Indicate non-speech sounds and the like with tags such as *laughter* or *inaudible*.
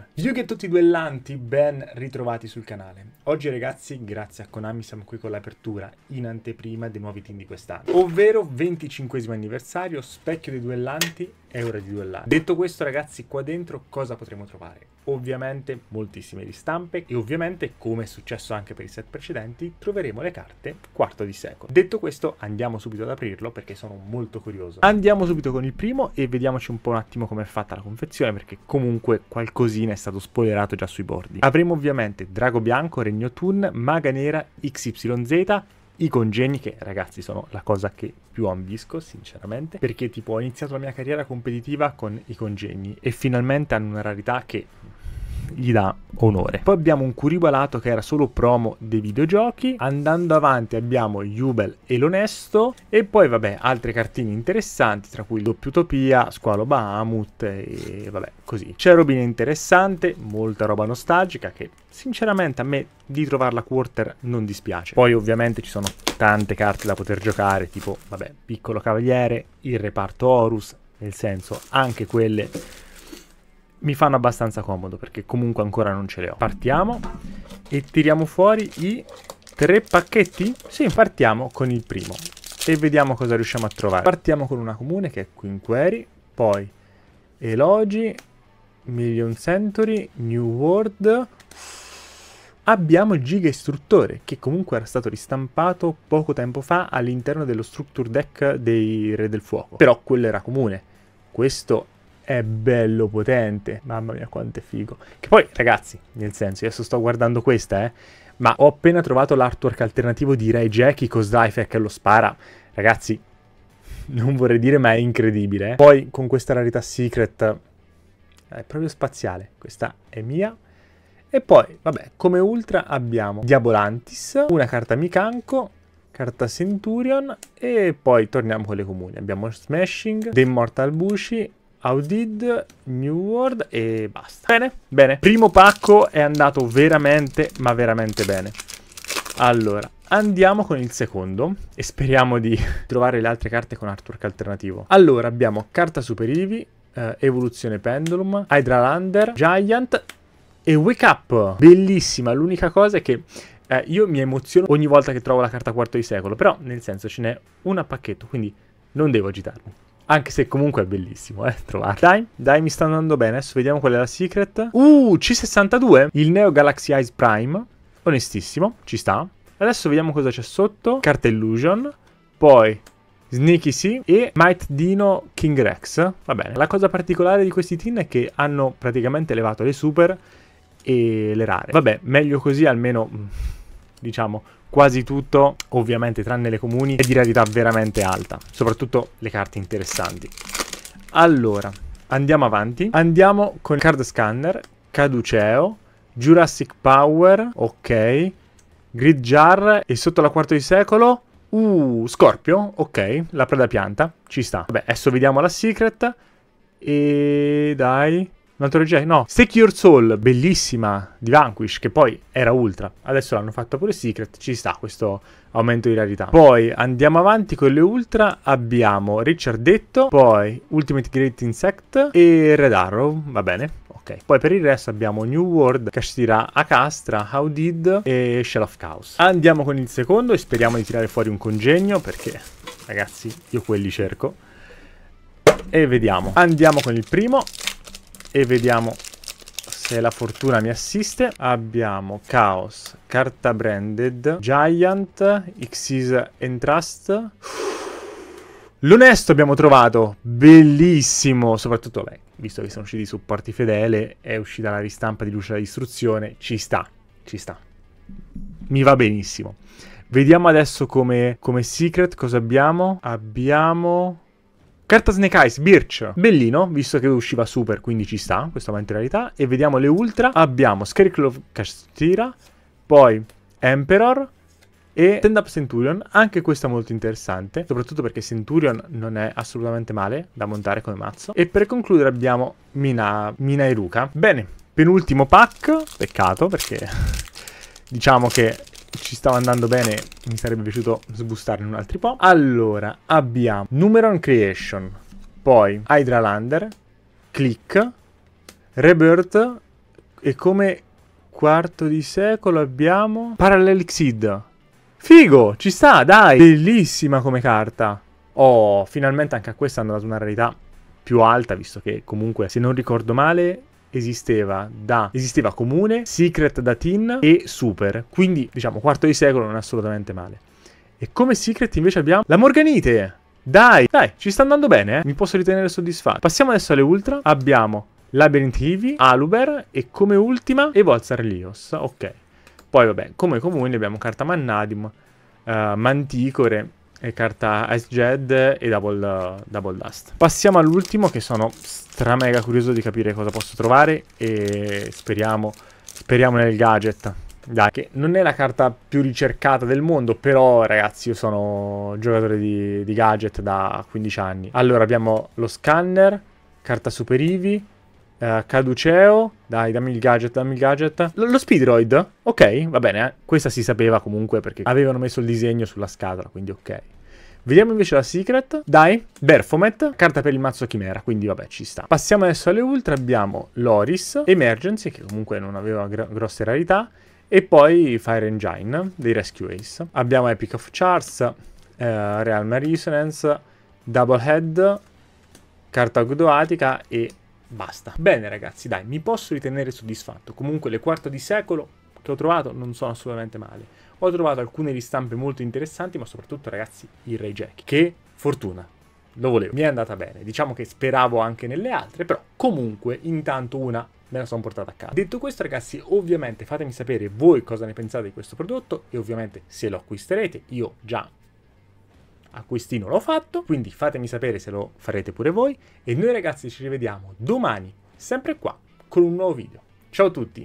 Allora, Yugi e tutti i duellanti, ben ritrovati sul canale. Oggi ragazzi, grazie a Konami, siamo qui con l'apertura in anteprima dei nuovi team di quest'anno. Ovvero 25 anniversario, specchio dei duellanti ora di dollari. Detto questo ragazzi, qua dentro cosa potremo trovare? Ovviamente moltissime ristampe e ovviamente, come è successo anche per i set precedenti, troveremo le carte quarto di secolo. Detto questo, andiamo subito ad aprirlo perché sono molto curioso. Andiamo subito con il primo e vediamoci un po' un attimo com'è fatta la confezione perché comunque qualcosina è stato spoilerato già sui bordi. Avremo ovviamente Drago Bianco, Regno Toon, Maga Nera, XYZ i congegni, che ragazzi sono la cosa che più ambisco, sinceramente, perché tipo ho iniziato la mia carriera competitiva con i congegni e finalmente hanno una rarità che gli dà onore. Poi abbiamo un curibalato che era solo promo dei videogiochi, andando avanti abbiamo Jubel e l'Onesto e poi vabbè altre cartine interessanti tra cui Doppiutopia, Squalo Bahamut e vabbè così. C'è Robin interessante, molta roba nostalgica che sinceramente a me di trovarla quarter non dispiace. Poi ovviamente ci sono tante carte da poter giocare tipo vabbè Piccolo Cavaliere, il reparto Horus, nel senso anche quelle mi fanno abbastanza comodo perché comunque ancora non ce le ho. Partiamo e tiriamo fuori i tre pacchetti? Sì, partiamo con il primo e vediamo cosa riusciamo a trovare. Partiamo con una comune che è Quinqueri, poi Elogi, Million Century, New World... Abbiamo Giga Istruttore, che comunque era stato ristampato poco tempo fa all'interno dello Structure Deck dei Re del Fuoco. Però quello era comune. Questo è bello potente. Mamma mia, quanto è figo. Che poi, ragazzi, nel senso, adesso sto guardando questa, eh. Ma ho appena trovato l'artwork alternativo di Ray Jackie con Slyfek che lo spara. Ragazzi, non vorrei dire, ma è incredibile. Eh. Poi, con questa rarità secret, è proprio spaziale. Questa è mia. E poi, vabbè, come ultra abbiamo Diabolantis, una carta Mikanko, carta Centurion e poi torniamo con le comuni. Abbiamo Smashing, The Immortal Bushi Audid, New World e basta. Bene, bene. Primo pacco è andato veramente, ma veramente bene. Allora, andiamo con il secondo e speriamo di *laughs* trovare le altre carte con artwork alternativo. Allora, abbiamo Carta Super Eevee, eh, Evoluzione Pendulum, Hydralander, Giant e Wake Up. Bellissima, l'unica cosa è che... Eh, io mi emoziono ogni volta che trovo la carta quarto di secolo, però nel senso ce n'è una a pacchetto, quindi non devo agitarmi. Anche se comunque è bellissimo, eh, trovarlo. Dai, dai, mi sta andando bene. Adesso vediamo qual è la secret. Uh, C62. Il Neo Galaxy Eyes Prime. Onestissimo, ci sta. Adesso vediamo cosa c'è sotto. Carta Illusion. Poi Sneaky Sea e Might Dino King Rex. Va bene. La cosa particolare di questi tin è che hanno praticamente elevato le super e le rare. Vabbè, meglio così almeno mm, diciamo quasi tutto, ovviamente tranne le comuni, è di rarità veramente alta, soprattutto le carte interessanti. Allora, andiamo avanti, andiamo con il Card Scanner, Caduceo, Jurassic Power, ok, Grid Jar e sotto la quarta di secolo... Uh, Scorpio, ok, la preda pianta, ci sta. Vabbè, adesso vediamo la secret. E dai, Natural Jack, no. Stake Your Soul, bellissima, di Vanquish, che poi era ultra. Adesso l'hanno fatta pure Secret, ci sta questo aumento di rarità. Poi andiamo avanti con le ultra, abbiamo Richard Detto, poi Ultimate Great Insect e Red Arrow, va bene. Okay. Poi per il resto abbiamo New World, Kashira Akastra, How Did e Shell of Chaos. Andiamo con il secondo e speriamo di tirare fuori un congegno perché, ragazzi, io quelli cerco. E vediamo. Andiamo con il primo e vediamo se la fortuna mi assiste. Abbiamo Chaos, carta branded, Giant, Xyz Entrust. L'onesto abbiamo trovato, bellissimo, soprattutto beh, visto che sono usciti i supporti fedele, è uscita la ristampa di Luce distruzione, ci sta, ci sta. Mi va benissimo. Vediamo adesso come, come secret cosa abbiamo. Abbiamo Carta Snake Eyes, Birch, bellino, visto che usciva super, quindi ci sta, questo avanti in realtà. E vediamo le ultra. Abbiamo Scarecrow Castira, poi Emperor e Stand Up Centurion, anche questa molto interessante, soprattutto perché Centurion non è assolutamente male da montare come mazzo. E per concludere abbiamo Mina, Mina Iruka. Bene, penultimo pack, peccato perché *laughs* diciamo che ci stava andando bene, mi sarebbe piaciuto sbustarne un altro po'. Allora, abbiamo Numeron Creation, poi Hydralander, Click, Rebirth e come quarto di secolo abbiamo Parallel Xid. Figo, ci sta, dai! Bellissima come carta. Oh, finalmente anche a questa hanno dato una rarità più alta, visto che comunque, se non ricordo male, esisteva da esisteva comune, secret da tin e super. Quindi, diciamo, quarto di secolo non è assolutamente male. E come secret invece abbiamo la Morganite. Dai, dai, ci sta andando bene, eh? Mi posso ritenere soddisfatto. Passiamo adesso alle ultra. Abbiamo Labyrinth Hivi, Aluber e come ultima Evolzar Lios. Ok. Poi vabbè, come comuni abbiamo Carta Mannadim, uh, eh, Manticore e carta Ice Jed e Double, Double Dust. Passiamo all'ultimo che sono stramega curioso di capire cosa posso trovare e speriamo, speriamo nel gadget. Dai, che non è la carta più ricercata del mondo, però ragazzi io sono giocatore di, di gadget da 15 anni. Allora abbiamo lo scanner, carta super Eevee, Uh, Caduceo, dai, dammi il gadget, dammi il gadget. L lo Speedroid, ok, va bene, eh. questa si sapeva comunque perché avevano messo il disegno sulla scatola, quindi ok. Vediamo invece la Secret. Dai, Berfomet, carta per il mazzo Chimera, quindi vabbè, ci sta. Passiamo adesso alle Ultra, abbiamo Loris, Emergency, che comunque non aveva gr grosse rarità, e poi Fire Engine dei Rescue Ace. Abbiamo Epic of Charts, eh, Realm Resonance, Double Head, Carta Godoatica e basta. Bene ragazzi, dai, mi posso ritenere soddisfatto. Comunque le quarta di secolo che ho trovato non sono assolutamente male. Ho trovato alcune ristampe molto interessanti, ma soprattutto ragazzi il Ray Jack. Che fortuna, lo volevo. Mi è andata bene, diciamo che speravo anche nelle altre, però comunque intanto una me la sono portata a casa. Detto questo ragazzi, ovviamente fatemi sapere voi cosa ne pensate di questo prodotto e ovviamente se lo acquisterete, io già acquistino l'ho fatto, quindi fatemi sapere se lo farete pure voi e noi ragazzi ci rivediamo domani, sempre qua, con un nuovo video. Ciao a tutti!